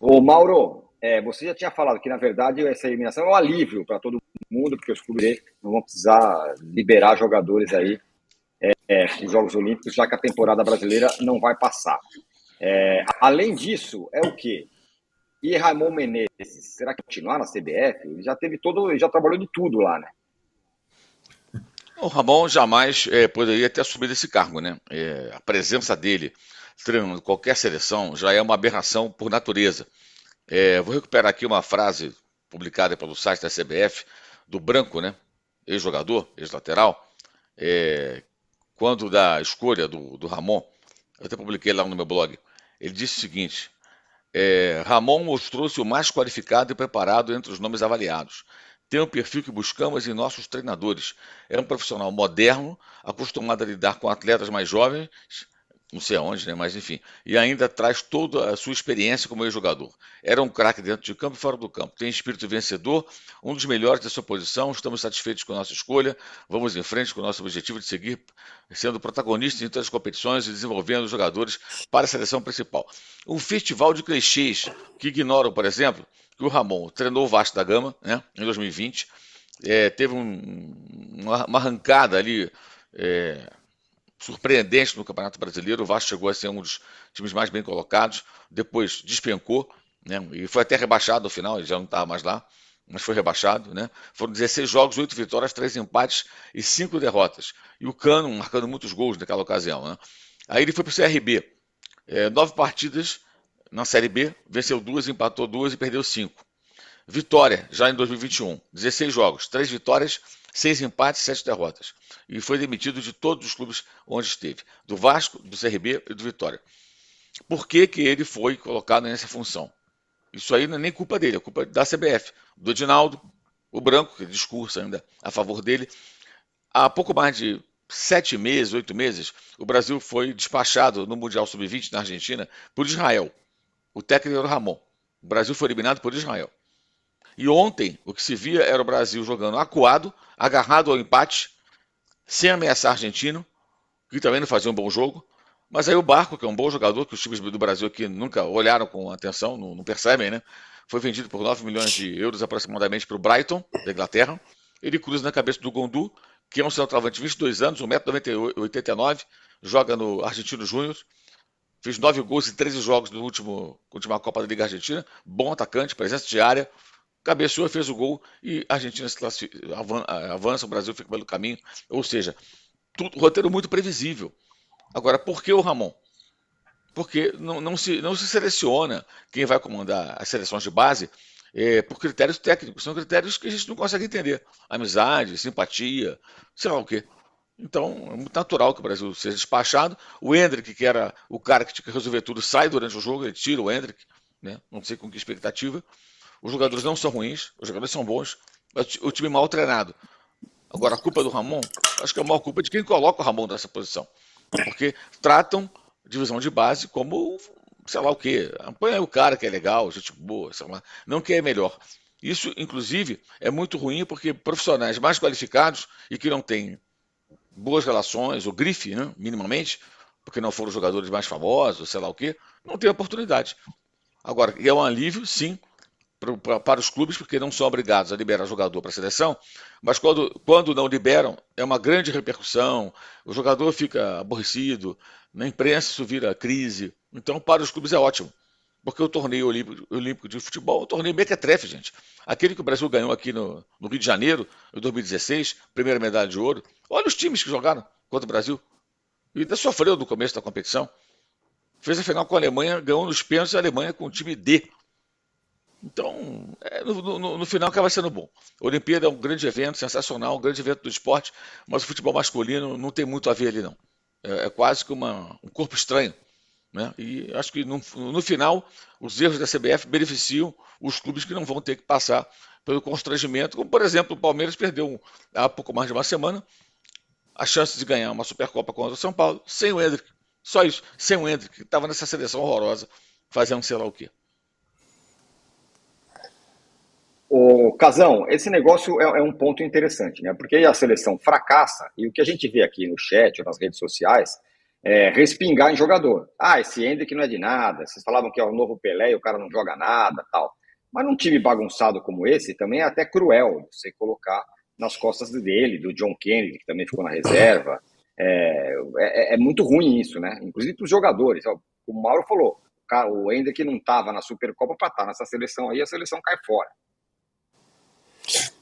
Ô, Mauro, é, você já tinha falado que, na verdade, essa eliminação é um alívio para todo mundo, porque os clubes não vão precisar liberar jogadores aí é, é, os Jogos Olímpicos, já que a temporada brasileira não vai passar. É, além disso, é o quê? E Ramon Menezes, será que continuar na CBF? Ele já teve todo, ele já trabalhou de tudo lá, né? O Ramon jamais é, poderia ter assumido esse cargo, né? É, a presença dele treinando qualquer seleção já é uma aberração por natureza. É, vou recuperar aqui uma frase publicada pelo site da CBF, do Branco, né? ex-jogador, ex-lateral, é, quando da escolha do, do, Ramon, eu até publiquei lá no meu blog, ele disse o seguinte: é, Ramon mostrou-se o mais qualificado e preparado entre os nomes avaliados. Tem o um perfil que buscamos em nossos treinadores. É um profissional moderno, acostumado a lidar com atletas mais jovens não sei aonde, né? mas enfim. E ainda traz toda a sua experiência como jogador. Era um craque dentro de campo e fora do campo. Tem espírito vencedor, um dos melhores da sua posição. Estamos satisfeitos com a nossa escolha. Vamos em frente com o nosso objetivo de seguir sendo protagonista em todas as competições e desenvolvendo os jogadores para a seleção principal. Um festival de clichês que ignoram, por exemplo, que o Ramon treinou o Vasco da Gama né, em 2020. É, eh, teve um, uma, uma arrancada ali. É, surpreendente no Campeonato Brasileiro. O Vasco chegou a ser um dos times mais bem colocados, depois despencou, né? E foi até rebaixado no final, ele já não estava mais lá, mas foi rebaixado, né? Foram 16 jogos, 8 vitórias, 3 empates e 5 derrotas. E o Cano marcando muitos gols naquela ocasião, né? Aí ele foi para o CRB. É, nove partidas na Série B, venceu duas, empatou duas e perdeu cinco. Vitória, já em 2021, 16 jogos, três vitórias seis empates e sete derrotas. E foi demitido de todos os clubes onde esteve, do Vasco, do CRB e do Vitória. Por que, que ele foi colocado nessa função? Isso aí não é nem culpa dele, é culpa da CBF, do Edinaldo, o Branco, que discursa ainda a favor dele. Há pouco mais de sete meses, oito meses, o Brasil foi despachado no Mundial Sub-20 na Argentina por Israel. O técnico era o Ramon. O Brasil foi eliminado por Israel. E ontem o que se via era o Brasil jogando acuado, agarrado ao empate, sem ameaçar argentino, que também não fazia um bom jogo. Mas aí o Barco, que é um bom jogador, que os times do Brasil aqui nunca olharam com atenção, não, não percebem, né? Foi vendido por 9 milhões de euros aproximadamente para o Brighton, da Inglaterra. Ele cruza na cabeça do Gondu, que é um centroavante de 22 anos, 1,89m, joga no Argentino Júnior. Fez 9 gols em 13 jogos na última Copa da Liga Argentina. Bom atacante, presença de área, cabeceou, fez o gol e a Argentina avança, o Brasil fica pelo caminho. Ou seja, tudo, roteiro muito previsível. Agora, por que o Ramon? Porque não, não, se, não se seleciona quem vai comandar as seleções de base é, por critérios técnicos. São critérios que a gente não consegue entender. Amizade, simpatia, sei lá o quê. Então, é muito natural que o Brasil seja despachado. O Hendrick, que era o cara que tinha que resolver tudo, sai durante o jogo, ele tira o Hendrick, né? não sei com que expectativa. Os jogadores não são ruins, os jogadores são bons, mas o time mal treinado. Agora, a culpa é do Ramon, acho que é a maior culpa de quem coloca o Ramon nessa posição. Porque tratam divisão de base como, sei lá o quê. Põe aí o cara que é legal, gente boa, sei lá. Não que é melhor. Isso, inclusive, é muito ruim porque profissionais mais qualificados e que não têm boas relações, o grife, né, minimamente, porque não foram jogadores mais famosos, sei lá o quê, não têm oportunidade. Agora, é um alívio, sim, para os clubes, porque não são obrigados a liberar jogador para a seleção, mas quando, quando não liberam, é uma grande repercussão, o jogador fica aborrecido, na imprensa isso vira crise. Então, para os clubes é ótimo, porque o torneio olímpico, olímpico de futebol é um torneio mequetrefe, gente. Aquele que o Brasil ganhou aqui no, no Rio de Janeiro, em 2016, primeira medalha de ouro. Olha os times que jogaram contra o Brasil. E ainda sofreu no começo da competição. Fez a final com a Alemanha, ganhou nos pênaltis a Alemanha com o time D. Então, é, no, no, no, final acaba sendo bom. A Olimpíada é um grande evento, sensacional, um grande evento do esporte, mas o futebol masculino não tem muito a ver ali, não. É, é quase que uma, um corpo estranho. Né? E acho que no, no, final, os erros da CBF beneficiam os clubes que não vão ter que passar pelo constrangimento, como por exemplo o Palmeiras perdeu há pouco mais de uma semana a chance de ganhar uma Supercopa contra o São Paulo sem o Hendrick. Só isso, sem o Hendrick, que estava nessa seleção horrorosa, fazendo sei lá o quê. O Casão, esse negócio é, é, um ponto interessante, né? Porque a seleção fracassa e o que a gente vê aqui no chat ou nas redes sociais é respingar em jogador. Ah, esse Hendrick não é de nada. Vocês falavam que é o novo Pelé e o cara não joga nada, tal. Mas num time bagunçado como esse, também é até cruel você colocar nas costas dele, do John Kennedy, que também ficou na reserva. É, é, é, é muito ruim isso, né? Inclusive para os jogadores. O Mauro falou, o que não estava na Supercopa para estar tá nessa seleção aí, a seleção cai fora.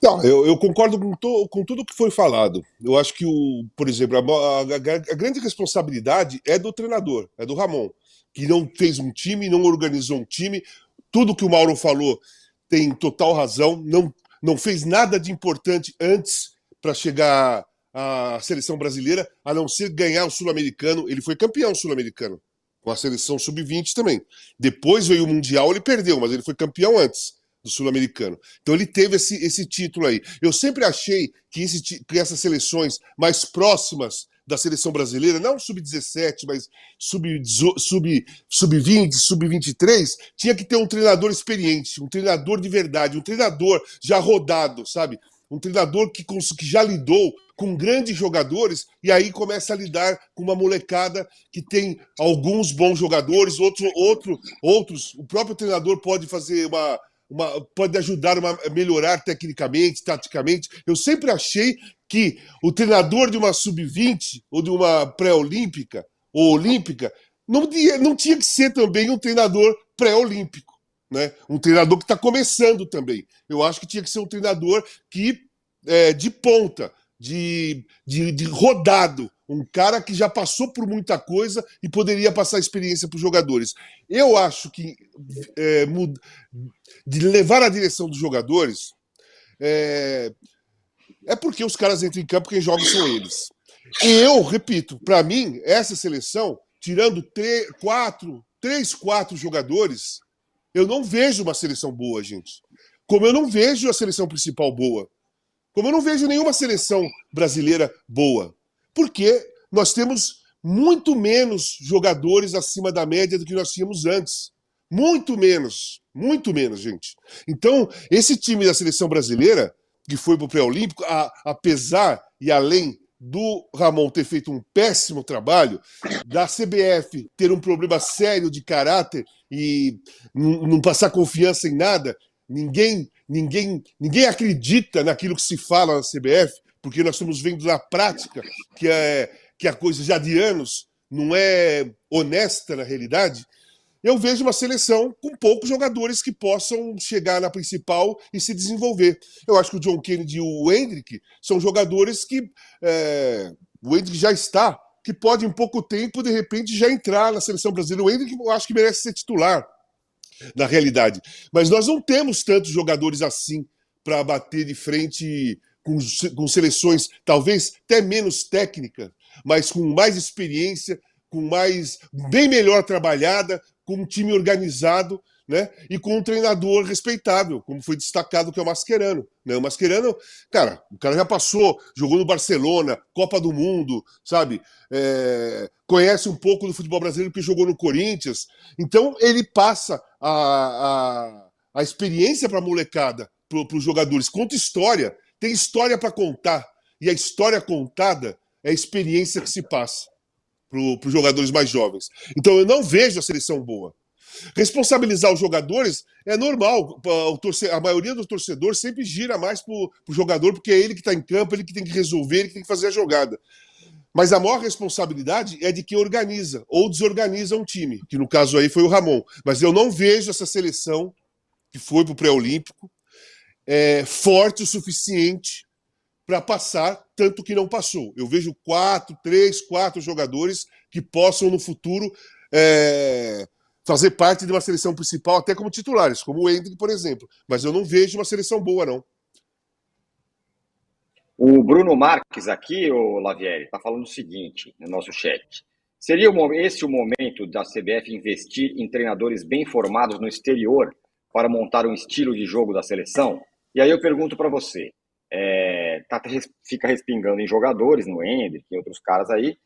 Não, eu, eu concordo com, to, com, tudo que foi falado. Eu acho que, o, por exemplo, a, a, a, grande responsabilidade é do treinador, é do Ramon, que não fez um time, não organizou um time. Tudo que o Mauro falou tem total razão. Não, não fez nada de importante antes para chegar à seleção brasileira, a não ser ganhar o Sul-Americano. Ele foi campeão sul-americano, com a seleção sub-20 também. Depois veio o Mundial, ele perdeu, mas ele foi campeão antes do Sul-Americano. Então ele teve esse, esse título aí. Eu sempre achei que, esse, que essas seleções mais próximas da seleção brasileira, não sub-17, mas sub-20, sub, sub-20, sub-23, tinha que ter um treinador experiente, um treinador de verdade, um treinador já rodado, sabe? Um treinador que, que já lidou com grandes jogadores e aí começa a lidar com uma molecada que tem alguns bons jogadores, outro, outro, outros. O próprio treinador pode fazer uma, uma, pode ajudar a melhorar tecnicamente, taticamente. Eu sempre achei que o treinador de uma sub-20 ou de uma pré-olímpica ou olímpica não, tinha, não tinha que ser também um treinador pré-olímpico. Né? Um treinador que está começando também. Eu acho que tinha que ser um treinador que é, de ponta, de, de, de rodado, um cara que já passou por muita coisa e poderia passar experiência para os jogadores. Eu acho que é, de levar a direção dos jogadores é, é porque os caras entram em campo, quem joga são eles. E eu repito, para mim, essa seleção, tirando três, quatro, três, quatro jogadores, eu não vejo uma seleção boa, gente. Como eu não vejo a seleção principal boa. Como eu não vejo nenhuma seleção brasileira boa. Porque nós temos muito menos jogadores acima da média do que nós tínhamos antes. Muito menos. Muito menos, gente. Então, esse time da seleção brasileira, que foi para o pré-olímpico, apesar e além do Ramon ter feito um péssimo trabalho, da CBF ter um problema sério de caráter e não passar confiança em nada, Ninguém, ninguém, ninguém acredita naquilo que se fala na CBF, porque nós estamos vendo na prática que é que a coisa já de anos não é honesta na realidade. Eu vejo uma seleção com poucos jogadores que possam chegar na principal e se desenvolver. Eu acho que o John Kennedy e o Hendrick são jogadores que é, o Hendrick já está, que pode em pouco tempo de repente já entrar na seleção brasileira. O Hendrick eu acho que merece ser titular na realidade. Mas nós não temos tantos jogadores assim para bater de frente com, com seleções talvez até menos técnicas, mas com mais experiência, com mais bem melhor trabalhada, com um time organizado né? E com um treinador respeitável, como foi destacado que é o Mascherano, né? O Mascherano, cara, o cara já passou, jogou no Barcelona, Copa do Mundo, sabe? É, conhece um pouco do futebol brasileiro que jogou no Corinthians. Então ele passa a, a, a experiência para a molecada, para os jogadores, conta história, tem história para contar e a história contada é a experiência que se passa para os jogadores mais jovens. Então eu não vejo a seleção boa. Responsabilizar os jogadores é normal. a maioria dos torcedores sempre gira mais para o jogador, porque é ele que está em campo, ele que tem que resolver, ele que tem que fazer a jogada. Mas a maior responsabilidade é de quem organiza ou desorganiza um time, que no caso aí foi o Ramon. Mas eu não vejo essa seleção que foi para o pré-olímpico é, forte o suficiente para passar, tanto que não passou. Eu vejo quatro, três, quatro jogadores que possam no futuro é, fazer parte de uma seleção principal, até como titulares, como o Hendrick, por exemplo. Mas eu não vejo uma seleção boa, não. O Bruno Marques aqui, o Lavieri, está falando o seguinte no nosso chat. Seria esse o momento da CBF investir em treinadores bem formados no exterior para montar um estilo de jogo da seleção? E aí eu pergunto para você, é, tá, fica respingando em jogadores, no Ender, em outros caras aí,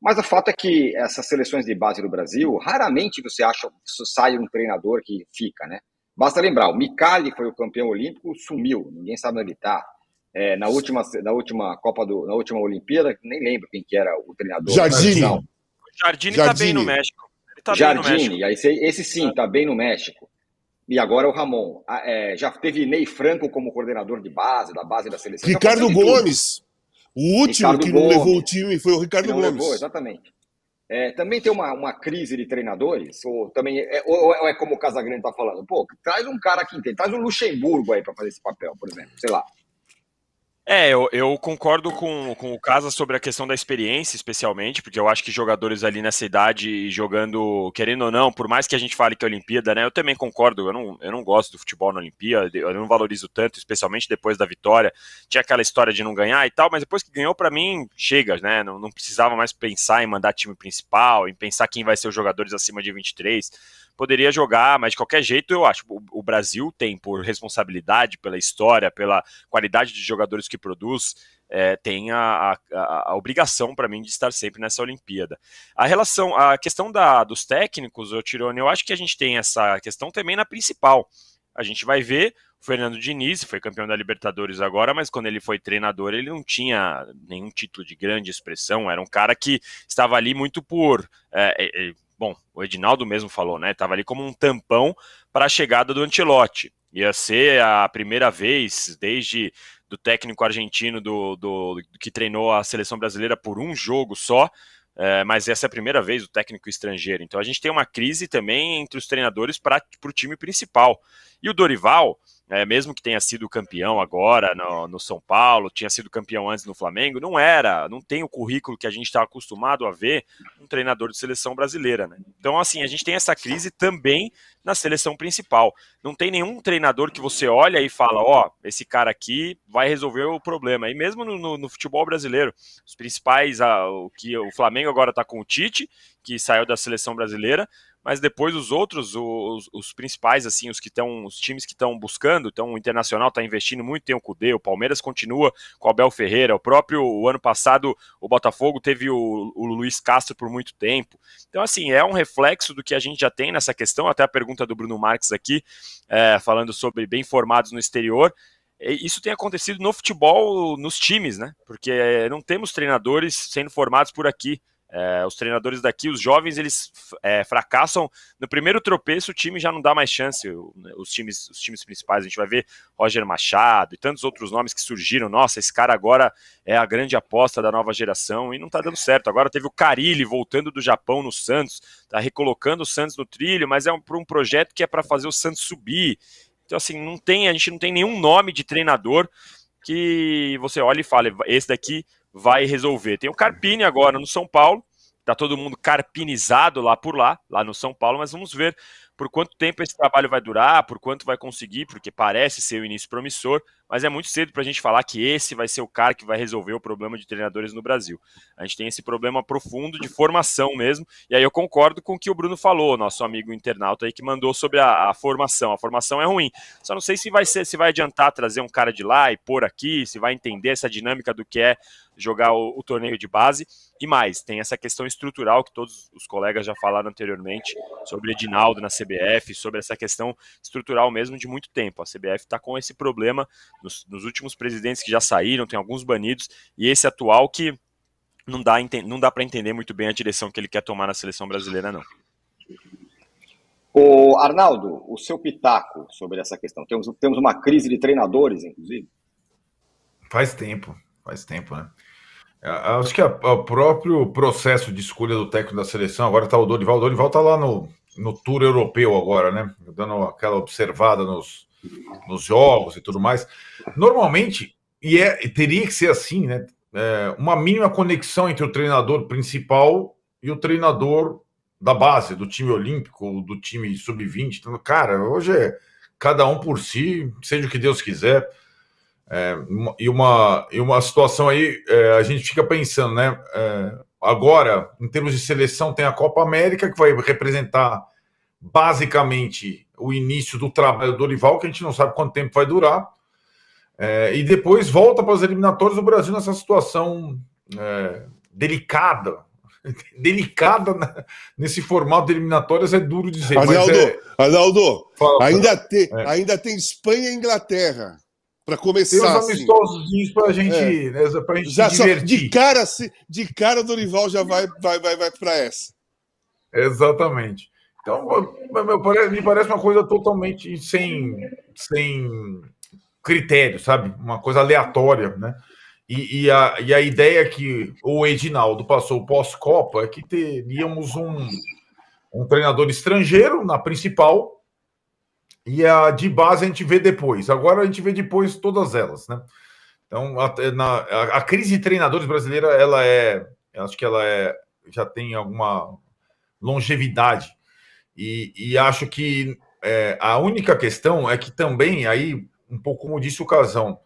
mas o fato é que essas seleções de base do Brasil, raramente você acha, sai um treinador que fica, né? Basta lembrar, o Micali foi o campeão olímpico, sumiu, ninguém sabe onde ele está. É, na última, na última Copa do, na última Olimpíada, nem lembro quem que era o treinador. Jardine. Não. Jardine, está bem no México. tá Jardine, bem no México. Aí, esse sim, está bem no México. E agora o Ramon. Ah, é, já teve Ney Franco como coordenador de base, da base da seleção. Ricardo Gomes. O último Ricardo que Gomes. não levou o time foi o Ricardo que não Gomes. Levou, exatamente. É, também tem uma, uma crise de treinadores, ou também é, ou, é como o Casagrande está falando, pô, traz um cara que entende, traz um Luxemburgo aí para fazer esse papel, por exemplo, sei lá. É, eu, eu, concordo com, com o Casa sobre a questão da experiência, especialmente, porque eu acho que jogadores ali nessa idade jogando, querendo ou não, por mais que a gente fale que é Olimpíada, né? Eu também concordo, eu não, eu não gosto do futebol na Olimpíada, eu não valorizo tanto, especialmente depois da vitória. Tinha aquela história de não ganhar e tal, mas depois que ganhou, para mim, chega, né? Não, não precisava mais pensar em mandar time principal, em pensar quem vai ser os jogadores acima de 23 poderia jogar, mas de qualquer jeito eu acho. O, Brasil tem, por responsabilidade, pela história, pela qualidade de jogadores que produz é, tem a, a, a obrigação para mim de estar sempre nessa Olimpíada. A relação, a questão da, dos técnicos, eu Tirone, eu acho que a gente tem essa questão também na principal. A gente vai ver o Fernando Diniz, foi campeão da Libertadores agora, mas quando ele foi treinador, ele não tinha nenhum título de grande expressão, era um cara que estava ali muito por. É, é, é bom, o Edinaldo mesmo falou, né? Estava ali como um tampão para a chegada do Antilote Ia ser a primeira vez desde do técnico argentino do, do, que treinou a seleção brasileira por um jogo só, é, mas essa é a primeira vez o técnico estrangeiro. Então a gente tem uma crise também entre os treinadores para o time principal. E o Dorival é mesmo que tenha sido campeão agora no, no, São Paulo, tinha sido campeão antes no Flamengo, não era, não tem o currículo que a gente está acostumado a ver um treinador de seleção brasileira. Né? Então, assim, a gente tem essa crise também na seleção principal. Não tem nenhum treinador que você olha e fala, ó, oh, esse cara aqui vai resolver o problema. E mesmo no, no, no futebol brasileiro, os principais, a, o que o Flamengo agora está com o Tite, que saiu da seleção brasileira, mas depois os outros, os, os principais, assim, os que estão, os times que estão buscando, então o Internacional está investindo muito, tem o Cudê, o Palmeiras continua com o Abel Ferreira, o próprio o ano passado o Botafogo teve o, o Luiz Castro por muito tempo. Então, assim, é um reflexo do que a gente já tem nessa questão, até a pergunta do Bruno Marques aqui, é, falando sobre bem formados no exterior, isso tem acontecido no futebol, nos times, né? Porque é, não temos treinadores sendo formados por aqui. É, os treinadores daqui, os jovens, eles é, fracassam. No primeiro tropeço, o time já não dá mais chance. Né, os times, os times principais, a gente vai ver Roger Machado e tantos outros nomes que surgiram. Nossa, esse cara agora é a grande aposta da nova geração e não tá dando certo. Agora teve o Carilli voltando do Japão no Santos, tá recolocando o Santos no trilho, mas é um, um projeto que é para fazer o Santos subir. Então, assim, não tem, a gente não tem nenhum nome de treinador que você olha e fale esse daqui vai resolver. Tem o Carpini agora no São Paulo, tá todo mundo carpinizado lá por lá, lá no São Paulo, mas vamos ver por quanto tempo esse trabalho vai durar, por quanto vai conseguir, porque parece ser o início promissor, mas é muito cedo para a gente falar que esse vai ser o cara que vai resolver o problema de treinadores no Brasil. A gente tem esse problema profundo de formação mesmo, e aí eu concordo com o que o Bruno falou, nosso amigo internauta aí que mandou sobre a, a formação. A formação é ruim. Só não sei se vai ser, se vai adiantar trazer um cara de lá e pôr aqui, se vai entender essa dinâmica do que é jogar o, o torneio de base. E mais, tem essa questão estrutural que todos os colegas já falaram anteriormente sobre Edinaldo na CBF, sobre essa questão estrutural mesmo de muito tempo. A CBF está com esse problema nos, nos últimos presidentes que já saíram, tem alguns banidos, e esse atual que não dá, não dá para entender muito bem a direção que ele quer tomar na seleção brasileira, não. O Arnaldo, o seu pitaco sobre essa questão. Temos, temos uma crise de treinadores, inclusive. Faz tempo, faz tempo, né? É, é, acho que é, o próprio processo de escolha do técnico da seleção, agora está o Dorival, o Dorival está lá no, no tour europeu agora, né? Dando aquela observada nos, nos jogos e tudo mais. Normalmente, e é, teria que ser assim, né? É, uma mínima conexão entre o treinador principal e o treinador da base, do time olímpico, do time sub-20. Então, cara, hoje é cada um por si, seja o que Deus quiser. É, e, uma, e uma situação aí, é, a gente fica pensando, né? É, agora, em termos de seleção, tem a Copa América, que vai representar basicamente o início do trabalho do Dorival, que a gente não sabe quanto tempo vai durar. É, e depois volta para as eliminatórias do Brasil nessa situação é, delicada. delicada né? nesse formato de eliminatórias é duro dizer. Arnaldo, é... Arnaldo Fala, ainda, te, é. ainda tem Espanha e Inglaterra para começar. Tem assim. os amistosos assim. para a gente, é. né, gente já só, de cara, de cara, Dorival já vai, vai, vai, vai para essa. Exatamente. Então, me parece uma coisa totalmente sem, sem critério, sabe? Uma coisa aleatória, né? E, e, a, e a ideia que o Edinaldo passou pós-Copa é que teríamos um, um treinador estrangeiro na principal e a de base a gente vê depois. Agora a gente vê depois todas elas, né? Então, a, na, a, a crise de treinadores brasileira, ela é... Acho que ela é já tem alguma longevidade e, e acho que é, a única questão é que também, aí, um pouco como disse o Casão,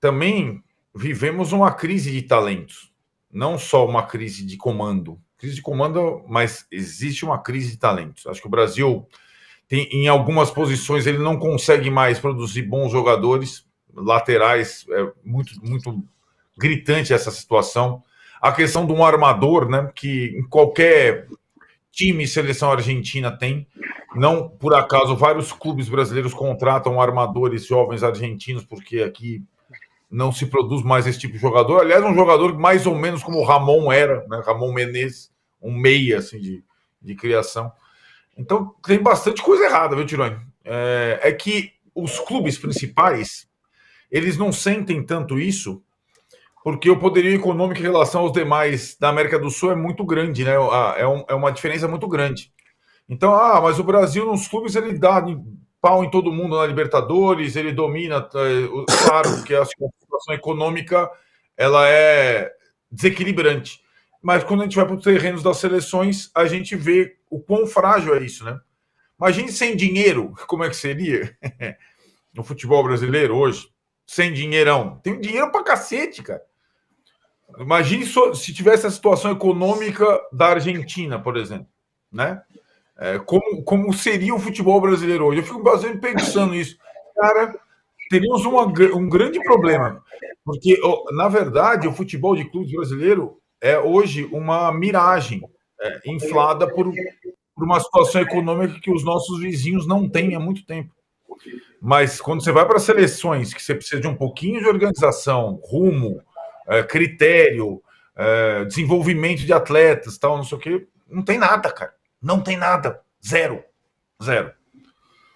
também vivemos uma crise de talentos, não só uma crise de comando. Crise de comando, mas existe uma crise de talentos. Acho que o Brasil tem, em algumas posições, ele não consegue mais produzir bons jogadores laterais. É muito, muito gritante essa situação. A questão de um armador, né? Que em qualquer time seleção argentina tem. Não por acaso, vários clubes brasileiros contratam armadores jovens argentinos, porque aqui não se produz mais esse tipo de jogador. Aliás, um jogador mais ou menos como o Ramon era, né? Ramon Menezes, um meia assim, de, de criação. Então tem bastante coisa errada, viu, Tironi? É, é que os clubes principais eles não sentem tanto isso porque o poderio econômico em relação aos demais da América do Sul é muito grande, né? Ah, é, um, é uma diferença muito grande. Então, ah, mas o Brasil nos clubes ele dá pau em todo mundo na Libertadores, ele domina, tá, eh, claro, porque a situação econômica ela é desequilibrante. Mas quando a gente vai para os terrenos das seleções, a gente vê o quão frágil é isso, né? Imagine sem dinheiro, como é que seria no futebol brasileiro hoje? Sem dinheirão. Tem dinheiro pra cacete, cara. Imagine se tivesse a situação econômica da Argentina, por exemplo, né? É, como, como seria o futebol brasileiro hoje? Eu fico bastante pensando nisso. Cara, teríamos uma, um grande problema, porque, na verdade, o futebol de clubes brasileiro é hoje uma miragem é, inflada por, por uma situação econômica que os nossos vizinhos não têm há muito tempo. Mas quando você vai para seleções que você precisa de um pouquinho de organização, rumo, eh, critério, eh, desenvolvimento de atletas, tal, não sei o quê. Não tem nada, cara. Não tem nada. Zero. Zero.